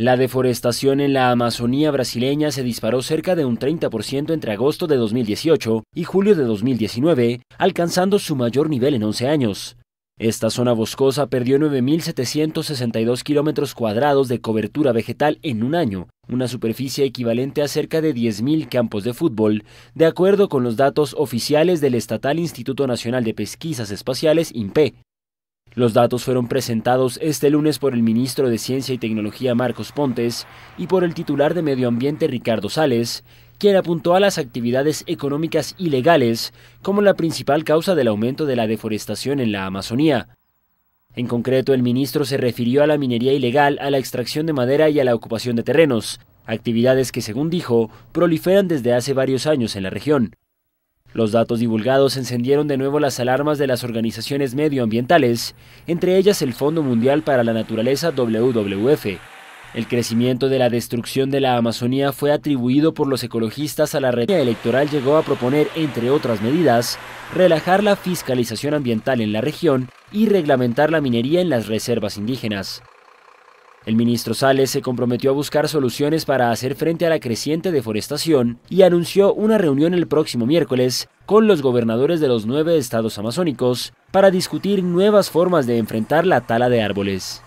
La deforestación en la Amazonía brasileña se disparó cerca de un 30% entre agosto de 2018 y julio de 2019, alcanzando su mayor nivel en 11 años. Esta zona boscosa perdió 9.762 kilómetros cuadrados de cobertura vegetal en un año, una superficie equivalente a cerca de 10.000 campos de fútbol, de acuerdo con los datos oficiales del Estatal Instituto Nacional de Pesquisas Espaciales, INPE. Los datos fueron presentados este lunes por el ministro de Ciencia y Tecnología Marcos Pontes y por el titular de Medio Ambiente Ricardo Sales, quien apuntó a las actividades económicas ilegales como la principal causa del aumento de la deforestación en la Amazonía. En concreto, el ministro se refirió a la minería ilegal, a la extracción de madera y a la ocupación de terrenos, actividades que, según dijo, proliferan desde hace varios años en la región. Los datos divulgados encendieron de nuevo las alarmas de las organizaciones medioambientales, entre ellas el Fondo Mundial para la Naturaleza WWF. El crecimiento de la destrucción de la Amazonía fue atribuido por los ecologistas a la red electoral llegó a proponer, entre otras medidas, relajar la fiscalización ambiental en la región y reglamentar la minería en las reservas indígenas. El ministro Sales se comprometió a buscar soluciones para hacer frente a la creciente deforestación y anunció una reunión el próximo miércoles con los gobernadores de los nueve estados amazónicos para discutir nuevas formas de enfrentar la tala de árboles.